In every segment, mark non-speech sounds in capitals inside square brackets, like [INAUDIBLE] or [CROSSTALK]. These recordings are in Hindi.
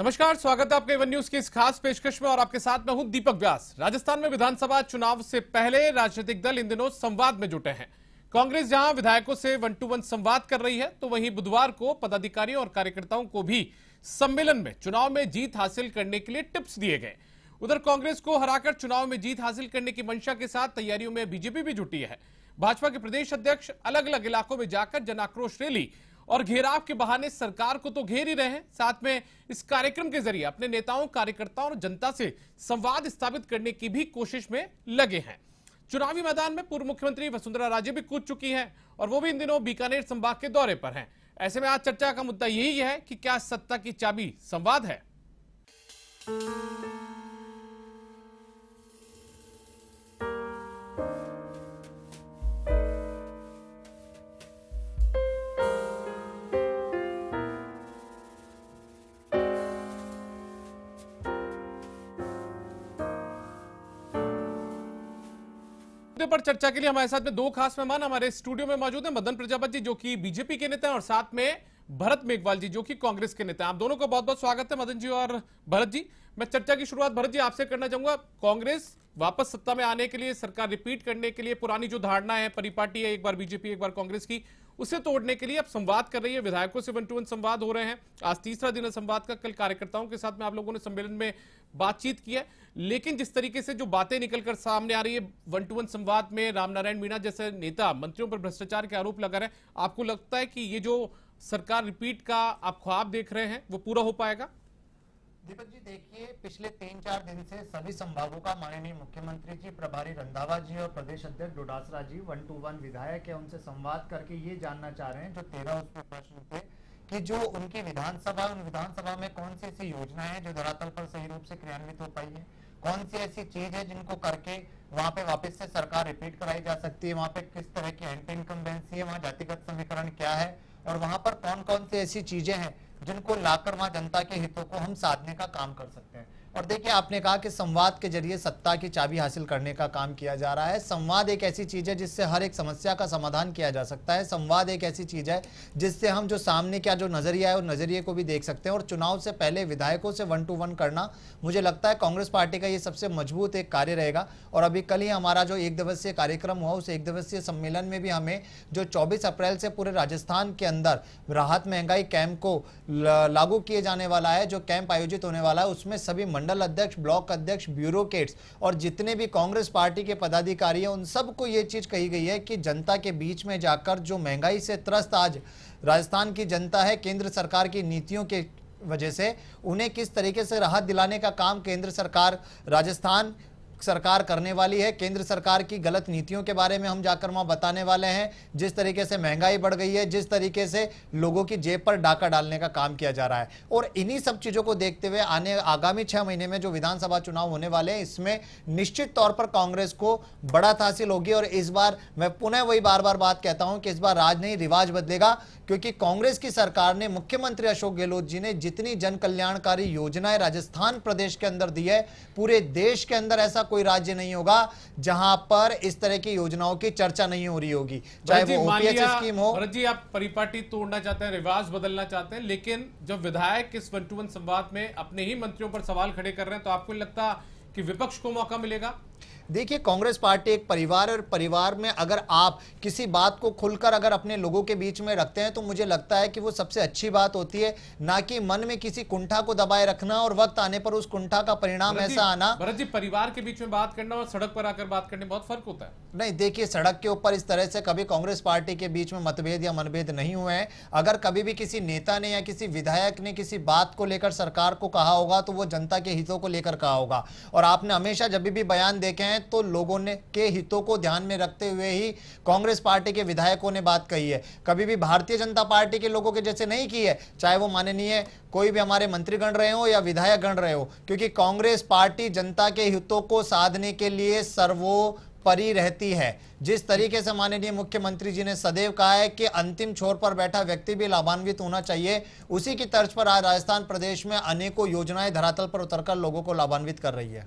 नमस्कार स्वागत है आपके वन न्यूज की इस खास पेशकश में और आपके साथ मैं हूं दीपक व्यास राजस्थान में विधानसभा चुनाव से पहले राजनीतिक दल इन दिनों संवाद में जुटे हैं कांग्रेस जहां विधायकों से वन टू वन संवाद कर रही है तो वहीं बुधवार को पदाधिकारियों और कार्यकर्ताओं को भी सम्मेलन में चुनाव में जीत हासिल करने के लिए टिप्स दिए गए उधर कांग्रेस को हराकर चुनाव में जीत हासिल करने की मंशा के साथ तैयारियों में बीजेपी भी जुटी है भाजपा के प्रदेश अध्यक्ष अलग अलग इलाकों में जाकर जन आक्रोश रैली और घेराव के बहाने सरकार को तो घेर ही रहे हैं साथ में इस कार्यक्रम के जरिए अपने नेताओं कार्यकर्ताओं और जनता से संवाद स्थापित करने की भी कोशिश में लगे हैं चुनावी मैदान में पूर्व मुख्यमंत्री वसुंधरा राजे भी कूद चुकी हैं और वो भी इन दिनों बीकानेर संभाग के दौरे पर हैं ऐसे में आज चर्चा का मुद्दा यही है कि क्या सत्ता की चाबी संवाद है पर चर्चा के लिए हमारे साथ में दो खास मेहमान हमारे स्टूडियो में मौजूद हैं मदन प्रजापत जी जो कि बीजेपी के नेता हैं और साथ में भरत मेघवाल जी जो कि कांग्रेस के नेता हैं आप दोनों को बहुत बहुत स्वागत है मदन जी और भरत जी मैं चर्चा की शुरुआत भरत जी आपसे करना चाहूंगा कांग्रेस वापस सत्ता में आने के लिए सरकार रिपीट करने के लिए पुरानी जो धारणा है परिपाटी है एक बार बीजेपी एक बार कांग्रेस की उसे तोड़ने के लिए अब संवाद कर रही है विधायकों से वन टू वन संवाद हो रहे हैं आज तीसरा दिन है संवाद का कल कार्यकर्ताओं के साथ में आप लोगों ने सम्मेलन में बातचीत की है लेकिन जिस तरीके से जो बातें निकलकर सामने आ रही है वन टू वन संवाद में रामनारायण मीणा जैसे नेता मंत्रियों पर भ्रष्टाचार के आरोप लगा रहे हैं आपको लगता है कि ये जो सरकार रिपीट का आप ख्वाब देख रहे हैं वो पूरा हो पाएगा दीपक जी देखिए पिछले तीन चार दिन से सभी संभागों का माननीय मुख्यमंत्री जी प्रभारी रंधावा जी और प्रदेश अध्यक्ष Dotasra ji one two one विधायक है उनसे संवाद करके ये जानना चाह रहे हैं जो तेरह उसमें प्रश्न थे कि जो उनकी विधानसभा उन विधानसभा में कौन सी ऐसी योजना है जो धरातल पर सही रूप से क्रियान्वित हो पाई है कौन सी ऐसी चीज है जिनको करके वहाँ पे वापस से सरकार रिपीट कराई जा सकती है वहाँ पे किस तरह की एंटी इनकम्बेंसी है वहाँ जातिगत समीकरण क्या है और वहाँ पर कौन कौन सी ऐसी चीजें हैं जिनको लाकर वहां जनता के हितों को हम साधने का काम कर सकते हैं और देखिए आपने कहा कि संवाद के जरिए सत्ता की चाबी हासिल करने का काम किया जा रहा है संवाद एक ऐसी चीज़ है जिससे हर एक समस्या का समाधान किया जा सकता है संवाद एक ऐसी चीज़ है जिससे हम जो सामने क्या जो नज़रिया है उस नज़रिए को भी देख सकते हैं और चुनाव से पहले विधायकों से वन टू वन करना मुझे लगता है कांग्रेस पार्टी का ये सबसे मजबूत एक कार्य रहेगा और अभी कल ही हमारा जो एक दिवसीय कार्यक्रम हुआ उस एक दिवसीय सम्मेलन में भी हमें जो चौबीस अप्रैल से पूरे राजस्थान के अंदर राहत महंगाई कैंप को लागू किए जाने वाला है जो कैंप आयोजित होने वाला है उसमें सभी मंडल अध्यक्ष ब्लॉक अध्यक्ष ब्यूरोक्रेट्स और जितने भी कांग्रेस पार्टी के पदाधिकारी हैं उन सबको ये चीज़ कही गई है कि जनता के बीच में जाकर जो महंगाई से त्रस्त आज राजस्थान की जनता है केंद्र सरकार की नीतियों के वजह से उन्हें किस तरीके से राहत दिलाने का काम केंद्र सरकार राजस्थान सरकार करने वाली है केंद्र सरकार की गलत नीतियों के बारे में हम जाकर वहां बताने वाले हैं जिस तरीके से महंगाई बढ़ गई है जिस तरीके से लोगों की जेब पर डाका डालने का काम किया जा रहा है और इन्हीं सब चीज़ों को देखते हुए आने आगामी छह महीने में जो विधानसभा चुनाव होने वाले हैं इसमें निश्चित तौर पर कांग्रेस को बड़ा हासिल होगी और इस बार मैं पुनः वही बार बार बात कहता हूं कि इस बार राज नहीं रिवाज बदलेगा क्योंकि कांग्रेस की सरकार ने मुख्यमंत्री अशोक गहलोत जी ने जितनी जन कल्याणकारी योजनाएं राजस्थान प्रदेश के अंदर दी है पूरे देश के अंदर ऐसा कोई राज्य नहीं होगा जहां पर इस तरह की योजनाओं की चर्चा नहीं हो रही होगी चाहे वो स्कीम हो जी आप परिपाटी तोड़ना चाहते हैं रिवाज बदलना चाहते हैं लेकिन जब विधायक इस वन टू वन संवाद में अपने ही मंत्रियों पर सवाल खड़े कर रहे हैं तो आपको लगता कि विपक्ष को मौका मिलेगा देखिए कांग्रेस पार्टी एक परिवार और परिवार में अगर आप किसी बात को खुलकर अगर अपने लोगों के बीच में रखते हैं तो मुझे लगता है कि वो सबसे अच्छी बात होती है ना कि मन में किसी कुंठा को दबाए रखना और वक्त आने पर उस कुंठा का परिणाम ऐसा आना भरत जी परिवार के बीच में बात करना और सड़क पर आकर बात करने बहुत फर्क होता है नहीं देखिए सड़क के ऊपर इस तरह से कभी कांग्रेस पार्टी के बीच में मतभेद या मनभेद नहीं हुए हैं अगर कभी भी किसी नेता ने या किसी विधायक ने किसी बात को लेकर सरकार को कहा होगा तो वो जनता के हितों को लेकर कहा होगा और आपने हमेशा जब भी बयान देखे हैं हैं तो लोगों ने के हितों को ध्यान में रखते हुए ही कांग्रेस पार्टी के विधायकों ने बात कही है कभी भी भारतीय जनता पार्टी के लोगों के जैसे नहीं की है चाहे वो माननीय कोई भी हमारे मंत्री गण रहे हो या विधायक गण रहे हो क्योंकि कांग्रेस पार्टी जनता के हितों को साधने के लिए सर्वो परी रहती है जिस तरीके से माननीय मुख्यमंत्री जी ने सदैव कहा है कि अंतिम छोर पर बैठा व्यक्ति भी लाभान्वित होना चाहिए उसी की तर्ज पर आज राजस्थान प्रदेश में अनेकों योजनाएं धरातल पर उतरकर लोगों को लाभान्वित कर रही है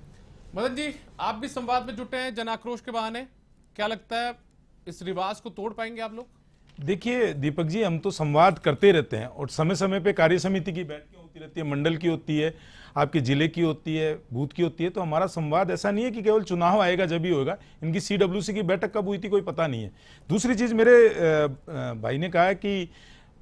मदन जी आप भी संवाद में जुटे हैं जन आक्रोश के बहाने क्या लगता है इस रिवाज को तोड़ पाएंगे आप लोग देखिए दीपक जी हम तो संवाद करते रहते हैं और समय समय पे कार्य समिति की बैठकें होती रहती है मंडल की होती है आपके जिले की होती है बूथ की होती है तो हमारा संवाद ऐसा नहीं है कि केवल चुनाव आएगा जब ही होगा इनकी सी की बैठक कब हुई थी कोई पता नहीं है दूसरी चीज़ मेरे भाई ने कहा कि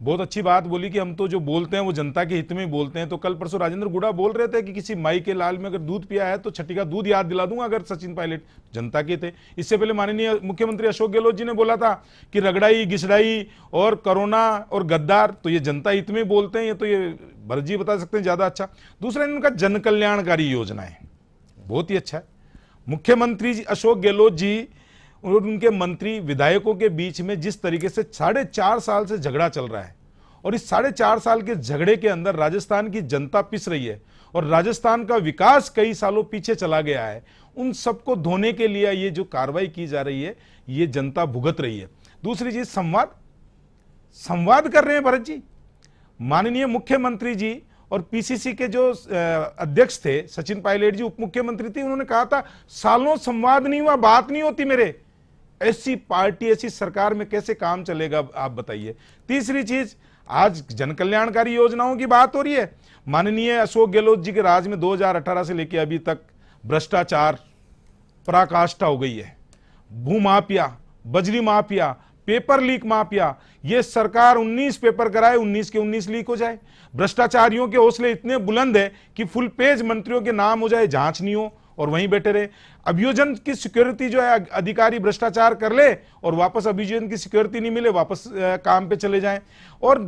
बहुत अच्छी बात बोली कि हम तो जो बोलते हैं वो जनता के हित में बोलते हैं तो कल परसों राजेंद्र गुड़ा बोल रहे थे कि किसी माई के लाल में अगर दूध पिया है तो छठी का दूध याद दिला दूंगा अगर सचिन पायलट जनता के थे इससे पहले माननीय मुख्यमंत्री अशोक गहलोत जी ने बोला था कि रगड़ाई घिसड़ाई और कोरोना और गद्दार तो ये जनता हित में बोलते हैं ये तो ये भरत बता सकते हैं ज़्यादा अच्छा दूसरा इनका जनकल्याणकारी योजना है बहुत ही अच्छा है मुख्यमंत्री अशोक गहलोत जी और उनके मंत्री विधायकों के बीच में जिस तरीके से साढ़े चार साल से झगड़ा चल रहा है और इस साढ़े चार साल के झगड़े के अंदर राजस्थान की जनता पिस रही है और राजस्थान का विकास कई सालों पीछे चला गया है उन सबको धोने के लिए ये जो कार्रवाई की जा रही है ये जनता भुगत रही है दूसरी चीज संवाद संवाद कर रहे हैं भरत जी माननीय मुख्यमंत्री जी और पीसीसी के जो अध्यक्ष थे सचिन पायलट जी उप मुख्यमंत्री थे उन्होंने कहा था सालों संवाद नहीं हुआ बात नहीं होती मेरे ऐसी पार्टी ऐसी सरकार में कैसे काम चलेगा आप बताइए तीसरी चीज आज जनकल्याणकारी योजनाओं की बात हो रही है माननीय अशोक गहलोत जी के राज में 2018 से लेकर अभी तक भ्रष्टाचार पराकाष्ठा हो गई है भू माफिया बजरी माफिया पेपर लीक माफिया ये सरकार 19 पेपर कराए 19 के 19 लीक हो जाए भ्रष्टाचारियों के हौसले इतने बुलंद है कि फुल पेज मंत्रियों के नाम हो जाए जांच नहीं हो और वहीं बैठे रहे अभियोजन की सिक्योरिटी जो है अधिकारी भ्रष्टाचार कर ले और वापस अभियोजन की सिक्योरिटी नहीं मिले वापस काम पे चले जाएं और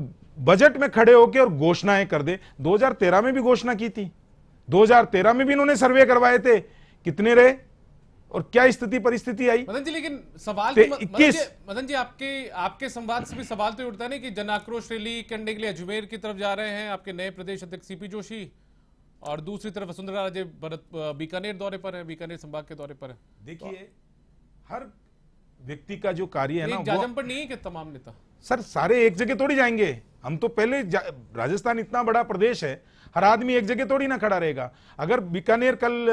बजट में खड़े होकर और घोषणाएं कर दे 2013 में भी घोषणा की थी 2013 में भी इन्होंने सर्वे करवाए थे कितने रहे और क्या स्थिति परिस्थिति आई मदन जी लेकिन सवाल तो तो इक्कीस मदन जी आपके आपके संवाद से भी सवाल तो उठता नहीं कि जन आक्रोश रैली करने के लिए अजमेर की तरफ जा रहे हैं आपके नए प्रदेश अध्यक्ष सीपी जोशी और दूसरी तरफ वसुंधरा राजे बीकानेर दौरे पर है बीकानेर संभाग के दौरे पर है देखिए हर व्यक्ति का जो कार्य है ना जाजम पर नहीं है तमाम नेता सर सारे एक जगह थोड़ी जाएंगे हम तो पहले राजस्थान इतना बड़ा प्रदेश है हर आदमी एक जगह थोड़ी ना खड़ा रहेगा अगर बीकानेर कल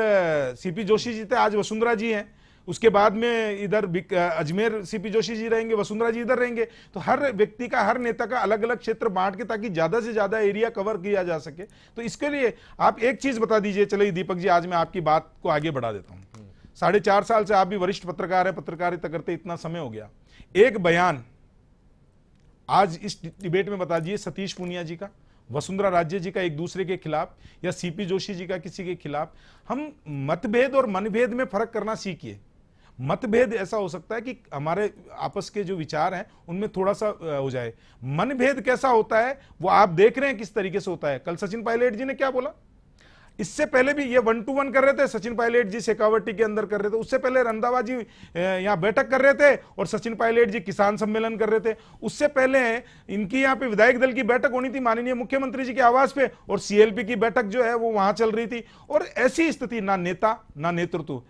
सीपी जोशी जी थे आज वसुंधरा जी हैं उसके बाद में इधर अजमेर सीपी जोशी जी रहेंगे वसुंधरा जी इधर रहेंगे तो हर व्यक्ति का हर नेता का अलग अलग क्षेत्र बांट के ताकि ज्यादा से ज्यादा एरिया कवर किया जा सके तो इसके लिए आप एक चीज बता दीजिए चलिए दीपक जी आज मैं आपकी बात को आगे बढ़ा देता हूँ हम्म। साढ़े चार साल से आप भी वरिष्ठ पत्रकार है पत्रकारिता करते इतना समय हो गया एक बयान आज इस डिबेट में बता दिए सतीश पूनिया जी का वसुंधरा राज्य जी का एक दूसरे के खिलाफ या सीपी जोशी जी का किसी के खिलाफ हम मतभेद और मनभेद में फर्क करना सीखिए मतभेद ऐसा हो सकता है कि हमारे आपस के जो विचार हैं उनमें थोड़ा सा हो जाए मनभेद कैसा होता है वो आप देख रहे हैं किस तरीके से होता है कल सचिन पायलट जी ने क्या बोला इससे पहले भी ये वन टू वन कर रहे थे सचिन पायलट जी शेखावटी के अंदर कर रहे थे उससे पहले रंधावा जी यहाँ बैठक कर रहे थे और सचिन पायलट जी किसान सम्मेलन कर रहे थे उससे पहले इनकी यहाँ पे विधायक दल की बैठक होनी थी माननीय मुख्यमंत्री जी के आवास पे और सीएलपी की बैठक जो है वो वहां चल रही थी और ऐसी स्थिति ना नेता ना नेतृत्व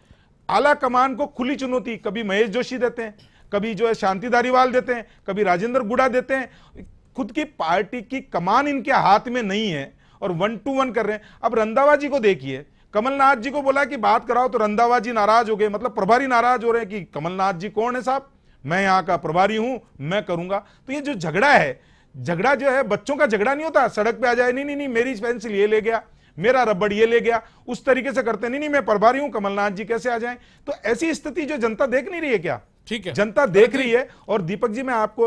आला कमान को खुली चुनौती कभी महेश जोशी देते हैं कभी जो है शांति धारीवाल देते हैं कभी राजेंद्र गुड़ा देते हैं खुद की पार्टी की कमान इनके हाथ में नहीं है और वन टू वन कर रहे हैं अब रंधावा जी को देखिए कमलनाथ जी को बोला कि बात कराओ तो रंधावा जी नाराज हो गए मतलब प्रभारी नाराज हो रहे हैं कि कमलनाथ जी कौन है साहब मैं यहाँ का प्रभारी हूँ मैं करूँगा तो ये जो झगड़ा है झगड़ा जो है बच्चों का झगड़ा नहीं होता सड़क पे आ जाए नहीं नहीं नहीं मेरी पेंसिल ये ले गया मेरा रबड़ ये ले गया उस तरीके से करते नहीं नहीं मैं प्रभारी हूं कमलनाथ जी कैसे आ जाए तो ऐसी स्थिति जो जनता देख नहीं रही है क्या ठीक है जनता देख रही है और दीपक जी मैं आपको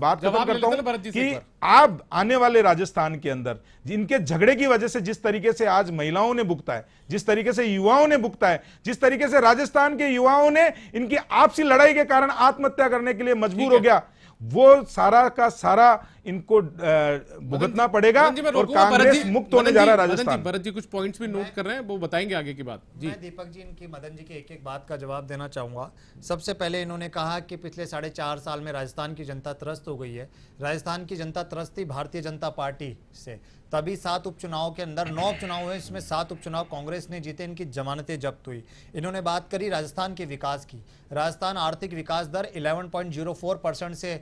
बात करता हूं कि आप आने वाले राजस्थान के अंदर जिनके झगड़े की वजह से जिस तरीके से आज महिलाओं ने भुगता है जिस तरीके से युवाओं ने भुगता है जिस तरीके से राजस्थान के युवाओं ने इनकी आपसी लड़ाई के कारण आत्महत्या करने के लिए मजबूर हो गया वो सारा का सारा इनको भुगतना पड़ेगा और कांग्रेस मुक्त होने जा रहा राजस्थान भरत जी कुछ पॉइंट्स भी नोट कर रहे हैं वो बताएंगे आगे की बात जी मैं दीपक जी इनकी मदन जी के एक एक बात का जवाब देना चाहूंगा सबसे पहले इन्होंने कहा कि पिछले साढ़े चार साल में राजस्थान की जनता त्रस्त हो गई है राजस्थान की जनता त्रस्त थी भारतीय जनता पार्टी से तभी सात उपचुनाव के अंदर नौ उपचुनाव हुए इसमें सात उपचुनाव कांग्रेस ने जीते इनकी जमानतें जब्त हुई इन्होंने बात करी राजस्थान के विकास की राजस्थान आर्थिक विकास दर 11.04 परसेंट से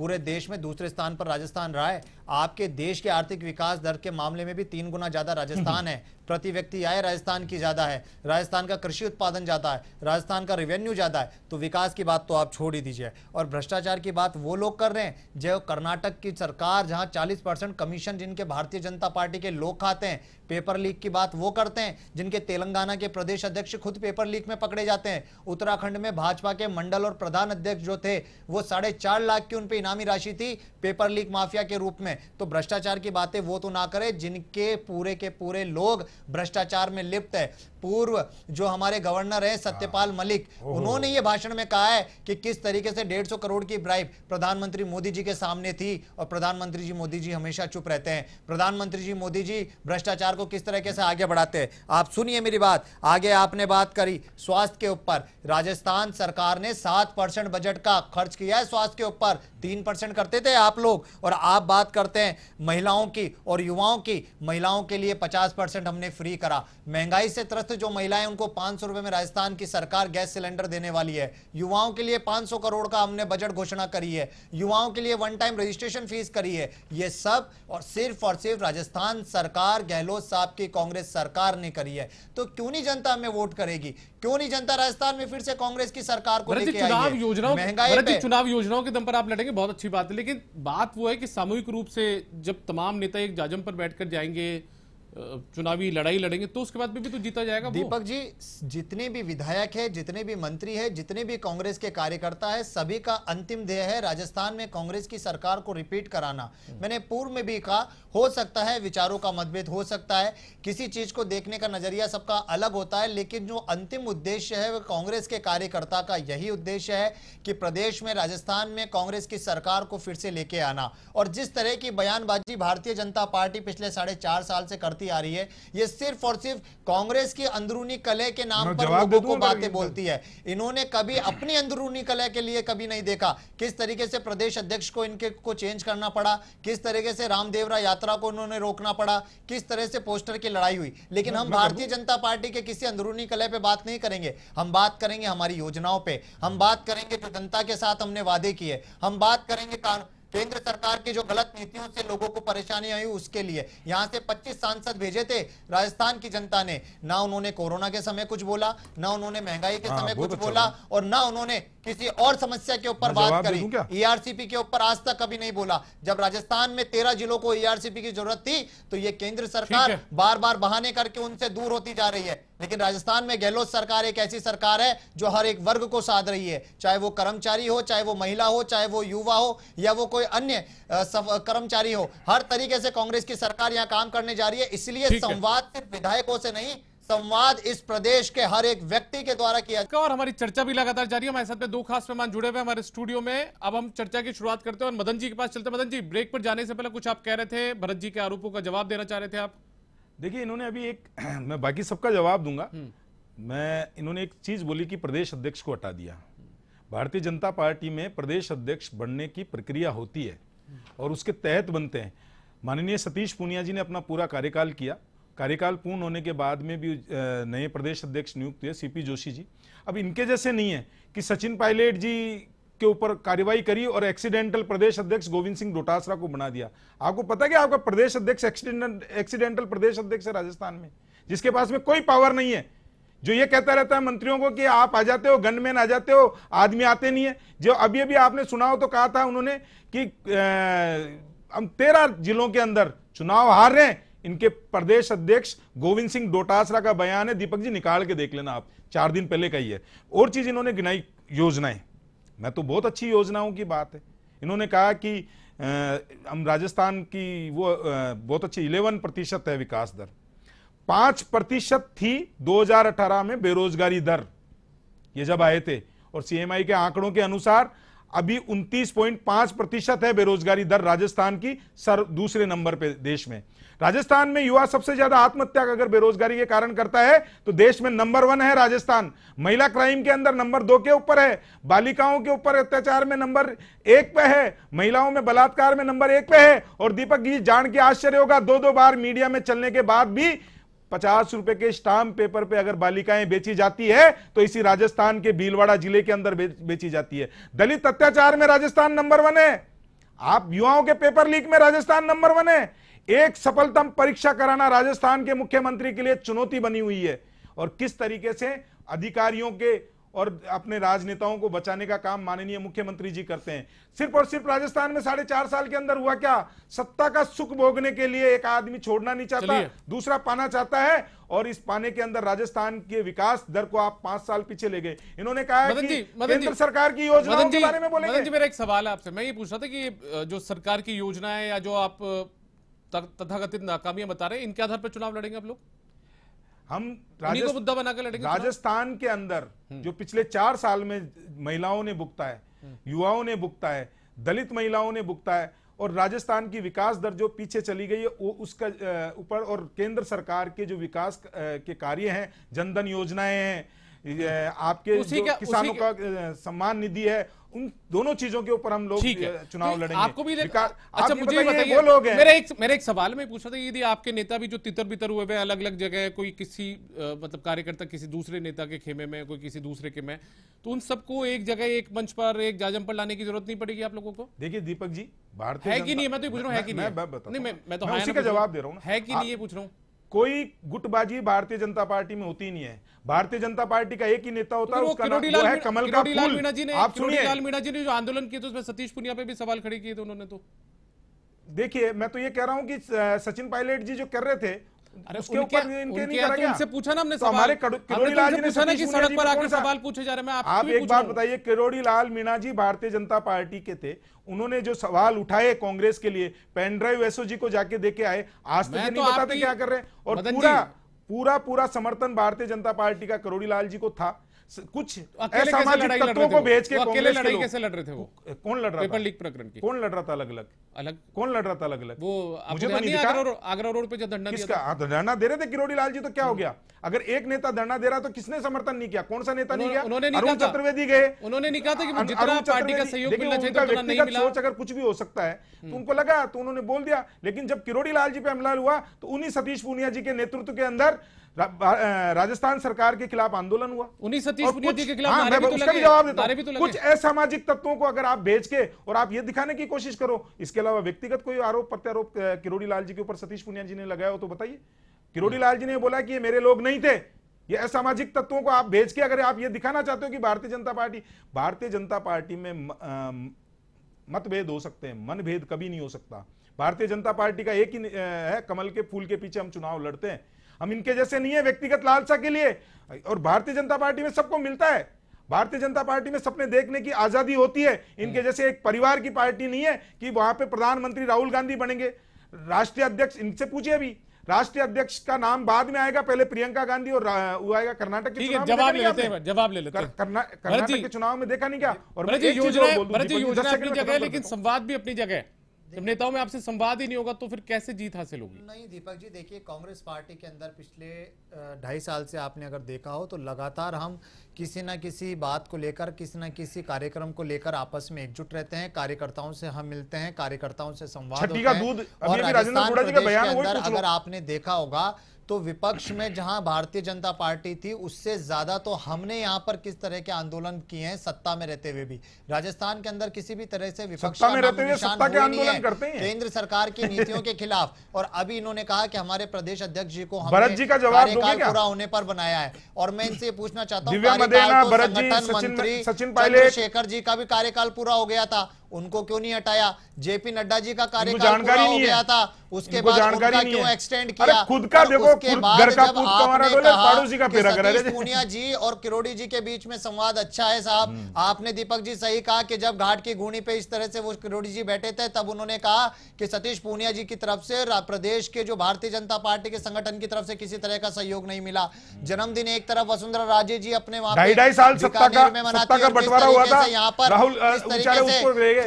पूरे देश में दूसरे स्थान पर राजस्थान रहा है आपके देश के आर्थिक विकास दर के मामले में भी तीन गुना ज्यादा राजस्थान [LAUGHS] है प्रति व्यक्ति आय राजस्थान की ज़्यादा है राजस्थान का कृषि उत्पादन ज़्यादा है राजस्थान का रेवेन्यू ज़्यादा है तो विकास की बात तो आप छोड़ ही दीजिए और भ्रष्टाचार की बात वो लोग कर रहे हैं जो कर्नाटक की सरकार जहाँ चालीस कमीशन जिनके भारतीय जनता पार्टी के लोग खाते हैं पेपर लीक की बात वो करते हैं जिनके तेलंगाना के प्रदेश अध्यक्ष खुद पेपर लीक में पकड़े जाते हैं उत्तराखंड में भाजपा के मंडल और प्रधान अध्यक्ष जो थे वो साढ़े चार लाख की उन पर इनामी राशि थी पेपर लीक माफिया के रूप में तो भ्रष्टाचार की बातें वो तो ना करें जिनके पूरे के पूरे लोग भ्रष्टाचार में लिप्त है पूर्व जो हमारे गवर्नर है सत्यपाल हाँ। मलिक उन्होंने ये भाषण में कहा है कि किस तरीके से 150 करोड़ की ब्राइब प्रधानमंत्री मोदी जी के सामने थी और प्रधानमंत्री जी मोदी जी हमेशा चुप रहते हैं प्रधानमंत्री जी मोदी जी भ्रष्टाचार को किस तरीके से आगे बढ़ाते हैं आप सुनिए मेरी बात आगे आपने बात करी स्वास्थ्य के ऊपर राजस्थान सरकार ने सात परसेंट बजट का खर्च किया है स्वास्थ्य के ऊपर तीन परसेंट करते थे आप लोग और आप बात करते हैं महिलाओं की और युवाओं की महिलाओं के लिए पचास परसेंट हमने फ्री करा महंगाई से त्रस्त व्यर्थ जो महिलाएं उनको पांच सौ रुपए में राजस्थान की सरकार गैस सिलेंडर देने वाली है युवाओं के लिए पांच सौ करोड़ का हमने बजट घोषणा करी है युवाओं के लिए वन टाइम रजिस्ट्रेशन फीस करी है ये सब और सिर्फ और सिर्फ राजस्थान सरकार गहलोत साहब की कांग्रेस सरकार ने करी है तो क्यों नहीं जनता हमें वोट करेगी क्यों नहीं जनता राजस्थान में फिर से कांग्रेस की सरकार को चुनाव योजनाओं महंगाई चुनाव योजनाओं के दम पर आप लड़ेंगे बहुत अच्छी बात है लेकिन बात वो है कि सामूहिक रूप से जब तमाम नेता एक जाजम पर बैठकर जाएंगे चुनावी लड़ाई लड़ेंगे तो उसके बाद भी, भी तो जीता जाएगा दीपक जी जितने भी विधायक है जितने भी मंत्री है जितने भी कांग्रेस के कार्यकर्ता है सभी का अंतिम ध्येय है राजस्थान में कांग्रेस की सरकार को रिपीट कराना मैंने पूर्व में भी कहा हो सकता है विचारों का मतभेद हो सकता है किसी चीज को देखने का नजरिया सबका अलग होता है लेकिन जो अंतिम उद्देश्य है वह कांग्रेस के कार्यकर्ता का यही उद्देश्य है कि प्रदेश में राजस्थान में कांग्रेस की सरकार को फिर से लेके आना और जिस तरह की बयानबाजी भारतीय जनता पार्टी पिछले साढ़े साल से करती बढ़ती आ रही है ये सिर्फ और सिर्फ कांग्रेस की अंदरूनी कले के नाम पर लोगों को बातें बोलती है इन्होंने कभी अपनी अंदरूनी कले के लिए कभी नहीं देखा किस तरीके से प्रदेश अध्यक्ष को इनके को चेंज करना पड़ा किस तरीके से रामदेवरा यात्रा को उन्होंने रोकना पड़ा किस तरह से पोस्टर की लड़ाई हुई लेकिन हम भारतीय जनता पार्टी के किसी अंदरूनी कले पर बात नहीं करेंगे हम बात करेंगे हमारी योजनाओं पर हम बात करेंगे जो जनता के साथ हमने वादे किए हम बात करेंगे केंद्र सरकार की जो गलत नीतियों से लोगों को परेशानी आई उसके लिए यहाँ से 25 सांसद भेजे थे राजस्थान की जनता ने ना उन्होंने कोरोना के समय कुछ बोला ना उन्होंने महंगाई के हाँ, समय कुछ तो बोला और ना उन्होंने किसी और समस्या के ऊपर बात करी ईआरसीपी e के ऊपर आज तक कभी नहीं बोला जब राजस्थान में तेरह जिलों को ईआरसीपी e की जरूरत थी तो ये केंद्र सरकार बार बार बहाने करके उनसे दूर होती जा रही है लेकिन राजस्थान में गहलोत सरकार एक ऐसी सरकार है जो हर एक वर्ग को साध रही है चाहे वो कर्मचारी हो चाहे वो महिला हो चाहे वो युवा हो या वो कोई अन्य कर्मचारी हो हर तरीके से कांग्रेस की सरकार यहाँ काम करने जा रही है इसलिए संवाद सिर्फ विधायकों से नहीं संवाद इस प्रदेश के हर एक व्यक्ति के द्वारा किया और हमारी चर्चा भी लगातार जारी है हमारे साथ में दो खास मेहमान जुड़े हुए हमारे स्टूडियो में अब हम चर्चा की शुरुआत करते हैं और मदन जी के पास चलते मदन जी ब्रेक पर जाने से पहले कुछ आप कह रहे थे भरत जी के आरोपों का जवाब देना चाह रहे थे आप देखिए इन्होंने अभी एक [CLEARS THROAT] मैं बाकी सबका जवाब दूंगा हम्म। मैं इन्होंने एक चीज बोली कि प्रदेश अध्यक्ष को हटा दिया भारतीय जनता पार्टी में प्रदेश अध्यक्ष बनने की प्रक्रिया होती है हम्म। और उसके तहत बनते हैं माननीय सतीश पूनिया जी ने अपना पूरा कार्यकाल किया कार्यकाल पूर्ण होने के बाद में भी नए प्रदेश अध्यक्ष नियुक्त हुए सीपी जोशी जी अब इनके जैसे नहीं है कि सचिन पायलट जी के ऊपर कार्रवाई करी और एक्सीडेंटल प्रदेश अध्यक्ष गोविंद सिंह डोटासरा को बना दिया आपको पता है कि आपका प्रदेश अध्यक्ष एक्सीडेंटल प्रदेश अध्यक्ष है राजस्थान में जिसके पास में कोई पावर नहीं है जो ये कहता रहता है मंत्रियों को कि आप आ जाते हो गनमैन आ जाते हो आदमी आते नहीं है जो अभी अभी आपने सुना हो तो कहा था उन्होंने कि हम तेरह जिलों के अंदर चुनाव हार रहे हैं इनके प्रदेश अध्यक्ष गोविंद सिंह डोटासरा का बयान है दीपक जी निकाल के देख लेना आप चार दिन पहले का ही है और चीज इन्होंने गिनाई योजनाएं मैं तो बहुत अच्छी योजनाओं की बात है इन्होंने कहा कि आ, हम राजस्थान की वो आ, बहुत अच्छी इलेवन प्रतिशत है विकास दर पांच प्रतिशत थी 2018 में बेरोजगारी दर ये जब आए थे और सीएमआई के आंकड़ों के अनुसार अभी 29.5 प्रतिशत है बेरोजगारी दर राजस्थान की सर दूसरे नंबर पे देश में राजस्थान में युवा सबसे ज्यादा आत्महत्या अगर बेरोजगारी के कारण करता है तो देश में नंबर वन है राजस्थान महिला क्राइम के अंदर नंबर दो के ऊपर है बालिकाओं के ऊपर अत्याचार में नंबर एक पे है महिलाओं में बलात्कार में नंबर एक पे है और दीपक जी जान के आश्चर्य होगा दो दो बार मीडिया में चलने के बाद भी पचास रुपए के स्टाम्प पेपर पे अगर बालिकाएं बेची जाती है तो इसी राजस्थान के भीलवाड़ा जिले के अंदर बेची जाती है दलित अत्याचार में राजस्थान नंबर वन है आप युवाओं के पेपर लीक में राजस्थान नंबर वन है एक सफलतम परीक्षा कराना राजस्थान के मुख्यमंत्री के लिए चुनौती बनी हुई है और किस तरीके से अधिकारियों के और अपने राजनेताओं को बचाने का काम माननीय मुख्यमंत्री जी करते हैं सिर्फ और सिर्फ राजस्थान में साढ़े चार साल के अंदर हुआ क्या सत्ता का सुख भोगने के लिए एक आदमी छोड़ना नहीं चाहता दूसरा पाना चाहता है और इस पाने के अंदर राजस्थान के विकास दर को आप पांच साल पीछे ले गए इन्होंने कहा है कि केंद्र सरकार की योजना के बारे में बोलेंगे जी मेरा एक सवाल है आपसे मैं ये पूछ रहा था कि जो सरकार की योजना है या जो आप तथाकथित नाकामियां बता रहे हैं इनके आधार पर चुनाव लड़ेंगे आप लोग हम को मुद्दा बनाकर लड़ेंगे राजस्थान के अंदर हम्म। जो पिछले चार साल में महिलाओं ने भुगता है हम्म। युवाओं ने भुगता है दलित महिलाओं ने भुगता है और राजस्थान की विकास दर जो पीछे चली गई है वो उसका ऊपर और केंद्र सरकार के जो विकास के कार्य हैं जनधन योजनाएं हैं आपके जो का, किसानों का सम्मान निधि है उन दोनों चीजों के ऊपर हम लोग चुनाव तो लड़ेंगे आपको भी अच्छा मुझे वो लोग मेरे एक एक सवाल मैं पूछा था यदि आपके नेता भी जो तितर बितर हुए हुए अलग अलग जगह कोई किसी मतलब कार्यकर्ता किसी दूसरे नेता के खेमे में कोई किसी दूसरे के में तो उन सबको एक जगह एक मंच पर एक जाजम पर लाने की जरूरत नहीं पड़ेगी आप लोगों को देखिए दीपक जी भारतीय है कि नहीं मैं तो पूछ रहा हूँ है कि नहीं मैं तो उसी का जवाब दे रहा हूँ है कि नहीं ये पूछ रहा हूँ कोई गुटबाजी भारतीय जनता पार्टी में होती नहीं है भारतीय जनता पार्टी का एक ही नेता होता है तो उसका वो है कमल का फूल मीणा जी ने आप सुनिए लाल मीणा जी ने जो आंदोलन किया तो उसमें सतीश पुनिया पे भी सवाल खड़े किए थे उन्होंने तो देखिए मैं तो ये कह रहा हूं कि सचिन पायलट जी जो कर रहे थे उसके ऊपर इनके नहीं तो करा क्या? पूछा ना हमने तो हमारे तो किरोड़ी लाल जी ने पूछा ना कि सड़क पर आके सवाल पूछे जा रहे हैं आप एक बात बताइए किरोड़ी लाल मीणा जी भारतीय जनता पार्टी के थे उन्होंने जो सवाल उठाए कांग्रेस के लिए पेनड्राइव एसओजी को जाके देके आए आज तक नहीं तो बताते क्या कर रहे हैं और पूरा पूरा पूरा समर्थन भारतीय जनता पार्टी का करोड़ी लाल जी को था कुछ असामाजिक तत्वों को भेज के अकेले लड़ाई कैसे लड़ रहे थे वो कौन लड़ रहा पेपर लीक प्रकरण की कौन लड़ रहा था अलग अलग अलग कौन लड़ रहा था अलग अलग वो मुझे तो नहीं दिखा आगरा रोड पे जो धरना किसका हाँ, तो धरना दे रहे थे किरोड़ी लाल जी तो क्या हो हम्म। गया अगर एक नेता धरना दे रहा तो किसने समर्थन नहीं किया कौन सा नेता नहीं गया उन्होंने अरुण चतुर्वेदी गए उन्होंने नहीं कहा था कि जितना पार्टी का सहयोग मिलना चाहिए तो नहीं मिला सोच अगर कुछ भी हो सकता है तो हम्म। उनको लगा तो उन्होंने बोल दिया लेकिन जब किरोड़ी लाल जी पे हमला हुआ तो उन्हीं सतीश पूनिया जी के नेतृत्व के अंदर राजस्थान सरकार के खिलाफ आंदोलन हुआ हाँ, भी तो जवाब देता हूँ तो कुछ असामाजिक तत्वों को अगर आप भेज के और आप ये दिखाने की कोशिश करो इसके अलावा व्यक्तिगत कोई आरोप प्रत्यारोप किरोड़ी लाल जी के ऊपर सतीश पुनिया जी ने लगाया हो तो बताइए किरोड़ी लाल जी ने बोला कि ये मेरे लोग नहीं थे ये असामाजिक तत्वों को आप भेज के अगर आप ये दिखाना चाहते हो कि भारतीय जनता पार्टी भारतीय जनता पार्टी में मतभेद हो सकते हैं मनभेद कभी नहीं हो सकता भारतीय जनता पार्टी का एक ही है कमल के फूल के पीछे हम चुनाव लड़ते हैं हम इनके जैसे नहीं है व्यक्तिगत लालसा के लिए और भारतीय जनता पार्टी में सबको मिलता है भारतीय जनता पार्टी में सपने देखने की आजादी होती है इनके जैसे एक परिवार की पार्टी नहीं है कि वहां पे प्रधानमंत्री राहुल गांधी बनेंगे राष्ट्रीय अध्यक्ष इनसे पूछिए अभी राष्ट्रीय अध्यक्ष का नाम बाद में आएगा पहले प्रियंका गांधी और वो आएगा कर्नाटक के जवाब ले लेते हैं जवाब ले लेते हैं कर्नाटक के चुनाव में देखा नहीं क्या और संवाद भी अपनी जगह जब नेताओं में आपसे संवाद ही नहीं होगा तो फिर कैसे जीत हासिल होगी नहीं दीपक जी देखिए कांग्रेस पार्टी के अंदर पिछले ढाई साल से आपने अगर देखा हो तो लगातार हम किसी ना किसी बात को लेकर किसी ना किसी कार्यक्रम को लेकर आपस में एकजुट रहते हैं कार्यकर्ताओं से हम मिलते हैं कार्यकर्ताओं से संवाद और राजस्थान प्रदेश के अंदर अगर आपने देखा होगा तो विपक्ष में जहां भारतीय जनता पार्टी थी उससे ज्यादा तो हमने यहां पर किस तरह के आंदोलन किए हैं सत्ता में रहते हुए भी राजस्थान के अंदर किसी भी तरह से विपक्ष सत्ता में रहते हुए सत्ता के आंदोलन करते हैं केंद्र सरकार की नीतियों के खिलाफ और अभी इन्होंने कहा कि हमारे प्रदेश अध्यक्ष जी को भरत जी का जवाब पूरा होने पर बनाया है और मैं इनसे पूछना चाहता हूँ संगठन मंत्री सचिन पायलट शेखर जी का भी कार्यकाल पूरा हो गया था उनको क्यों नहीं हटाया जेपी नड्डा जी का कार्यकाल हो गया था उसके बाद जानकारी क्यों एक्सटेंड किया खुद का देखो घर का पूत बोले उसके बाद जब आपने कहा कि पुनिया जी और किरोड़ी जी के बीच में संवाद अच्छा है साहब हम्म। आपने दीपक जी सही कहा कि जब घाट की घूणी पे इस तरह से वो किरोड़ी जी बैठे थे तब उन्होंने कहा कि सतीश पुनिया जी की तरफ से प्रदेश के जो भारतीय जनता पार्टी के संगठन की तरफ से किसी तरह का सहयोग नहीं मिला जन्मदिन एक तरफ वसुंधरा राजे जी अपने वहां ढाई साल सत्ता का मनाते हुआ था यहाँ पर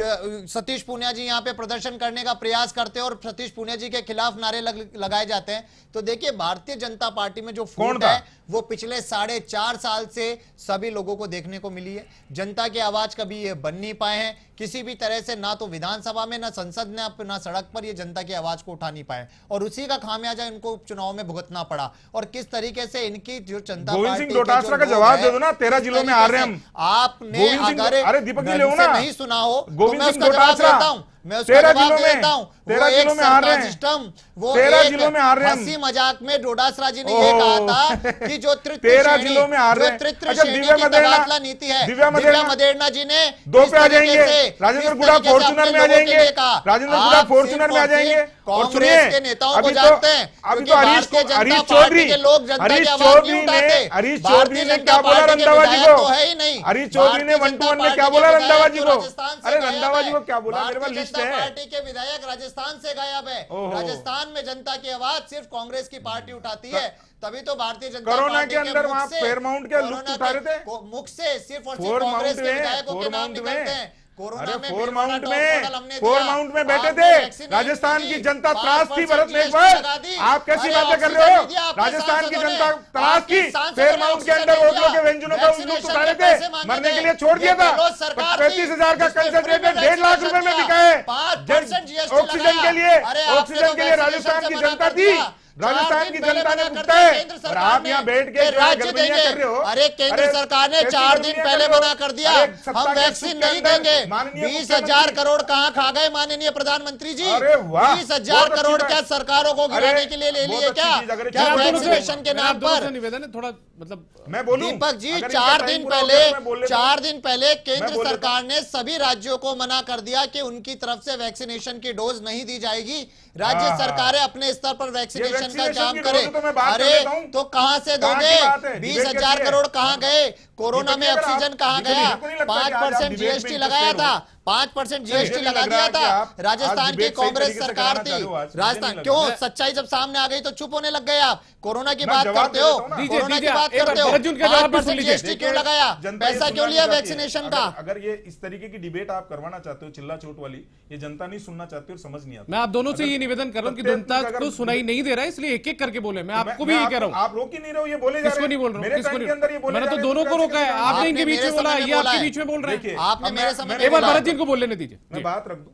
सतीश पुनिया जी यहाँ पे प्रदर्शन करने का प्रयास करते हैं और सतीश पुनिया जी के खिलाफ नारे लग, लगाए जाते हैं तो देखिए भारतीय जनता पार्टी में जो फूट है वो पिछले साढ़े चार साल से सभी लोगों को देखने को मिली है जनता की आवाज कभी ये बन नहीं पाए हैं किसी भी तरह से ना तो विधानसभा में ना संसद ने ना सड़क पर ये जनता की आवाज को उठा नहीं पाए और उसी का खामियाजा इनको उपचुनाव में भुगतना पड़ा और किस तरीके से इनकी जो जनता का जवाब दे दो ना तेरह जिलों में आ रहे हम आपने अगर नहीं सुना हो Vou me desculpar, Tratão. मैं उसका जवाब देता हूँ वो एक सरकार सिस्टम वो एक हंसी मजाक में डोडासरा जी ने ये कहा था कि जो [LAUGHS] तेरह जिलों में हार अच्छा, तबादला नीति है दिव्या मदेरना जी ने दो पे आ जाएंगे राजेंद्र गुड़ा फॉर्चुनर में आ जाएंगे राजेंद्र गुड़ा फॉर्चुनर में आ जाएंगे और सुनिए अभी तो अभी तो हरीश हरीश चौधरी हरीश चौधरी ने हरीश चौधरी ने क्या बोला रंधावा जी को हरीश चौधरी ने वन टू वन में क्या बोला रंधावा जी को अरे रंधावा जी को क्या बोला मेरे पास जनता पार्टी के विधायक राजस्थान से गायब है राजस्थान में जनता की आवाज सिर्फ कांग्रेस की पार्टी उठाती है तभी तो भारतीय जनता कोरोना के अंदर फेयर माउंट के उठा रहे थे मुख से सिर्फ और सिर्फ कांग्रेस के विधायकों के नाम निकलते हैं अरे फोर माउंट में फोर माउंट में बैठे थे राजस्थान की जनता त्रास थी भरत मेघवाल आप कैसी बातें कर रहे हो राजस्थान की जनता त्रास थी फेयर माउंट के अंदर होटलों के व्यंजनों का लुप्त उठा रहे थे मरने के लिए छोड़ दिया था पैंतीस हजार का कंसेंट्रेटर डेढ़ लाख रुपए में बिका है ऑक्सीजन के लिए ऑक्सीजन तो के लिए राजस्थान की जनता थी राजस्थान की जनता ने पूछता है और आप यहाँ बैठ के राज्य देंगे अरे केंद्र सरकार ने चार दिन पहले मना कर दिया हम वैक्सीन नहीं देंगे बीस हजार करोड़ कहाँ खा गए माननीय प्रधानमंत्री जी बीस हजार करोड़ क्या सरकारों को गिराने के लिए ले लिए क्या क्या वैक्सीनेशन तो के नाम पर निवेदन है थोड़ा मतलब मैं बोलू दीपक जी चार तो दिन पहले चार दिन पहले केंद्र सरकार ने सभी राज्यों को मना कर दिया कि उनकी तरफ से वैक्सीनेशन की डोज नहीं दी जाएगी राज्य हाँ, हाँ। सरकारें अपने स्तर पर वैक्सीनेशन का काम करे तो अरे तो कहाँ से दोगे बीस हजार करोड़ कहाँ गए कोरोना में ऑक्सीजन कहाँ गया पांच परसेंट जीएसटी लगाया था पांच परसेंट जीएसटी लगा दिया था राजस्थान की कांग्रेस सरकार थी राजस्थान क्यों सच्चाई जब सामने आ गई तो चुप होने लग गए आप कोरोना की बात करते हो कोरोना की बात करते हो पांच परसेंट जीएसटी क्यों लगाया पैसा क्यों लिया वैक्सीनेशन का अगर ये इस तरीके की डिबेट आप करवाना चाहते हो चिल्ला चोट वाली ये जनता नहीं सुनना चाहती और समझ नहीं आता मैं आप दोनों से ये निवेदन कर रहा हूँ कि तो धनताज को सुनाई नहीं दे रहा है इसलिए एक एक करके बोले मैं आपको भी ये कह रहा हूँ आप रोक ही नहीं रहे ये बोले किसको नहीं बोल रहा हूँ किसको मैंने तो दोनों को रोका है आपने इनके बीच में बोला ये आपके बीच में बोल रहे हैं बार भरत जी को बोल लेने दीजिए मैं बात रख दू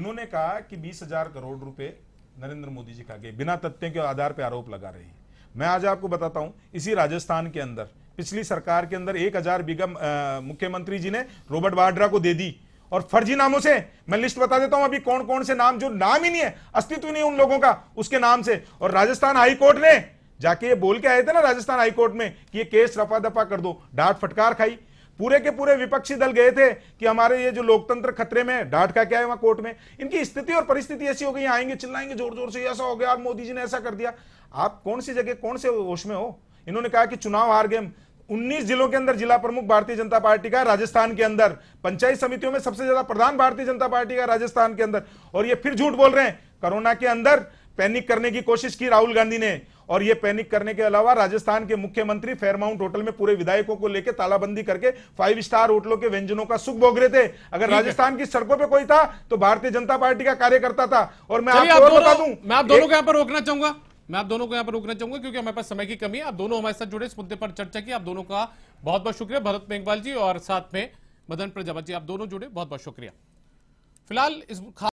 इन्होंने कहा कि बीस हजार करोड़ रुपए नरेंद्र मोदी जी का गए बिना तथ्य के आधार पर आरोप लगा रहे हैं मैं आज आपको बताता हूं इसी राजस्थान के अंदर पिछली सरकार के अंदर एक हजार बीघा मुख्यमंत्री जी ने रॉबर्ट वाड्रा को दे दी और फर्जी नामों से मैं लिस्ट बता देता हूं अभी कौन कौन से नाम जो नाम ही नहीं है अस्तित्व नहीं उन लोगों का उसके नाम से और राजस्थान हाईकोर्ट ने जाके ये बोल के आए थे ना राजस्थान हाईकोर्ट में कि ये केस रफा दफा कर दो डांट फटकार खाई पूरे के पूरे विपक्षी दल गए थे कि हमारे ये जो लोकतंत्र खतरे में डांट का क्या है वहां कोर्ट में इनकी स्थिति और परिस्थिति ऐसी हो गई आएंगे चिल्लाएंगे जोर जोर से ऐसा हो गया मोदी जी ने ऐसा कर दिया आप कौन सी जगह कौन से होश में हो इन्होंने कहा कि चुनाव हार गए 19 जिलों के अंदर जिला प्रमुख भारतीय जनता पार्टी का राजस्थान के अंदर पंचायत समितियों में सबसे ज्यादा प्रधान भारतीय जनता पार्टी का राजस्थान के अंदर और ये फिर झूठ बोल रहे हैं कोरोना के अंदर पैनिक करने की कोशिश की राहुल गांधी ने और ये पैनिक करने के अलावा राजस्थान के मुख्यमंत्री फेयरमाउंट होटल में पूरे विधायकों को लेकर तालाबंदी करके फाइव स्टार होटलों के व्यंजनों का सुख भोग रहे थे अगर राजस्थान की सड़कों पे कोई था तो भारतीय जनता पार्टी का कार्यकर्ता था और मैं आपको बता दूं मैं आप दोनों को यहां पर रोकना चाहूंगा मैं आप दोनों को यहाँ पर रोकना चाहूंगा क्योंकि हमारे पास समय की कमी है आप दोनों हमारे साथ जुड़े इस मुद्दे पर चर्चा की आप दोनों का बहुत बहुत शुक्रिया भरत मेघवाल जी और साथ में मदन प्रजापत जी आप दोनों जुड़े बहुत बहुत शुक्रिया फिलहाल इस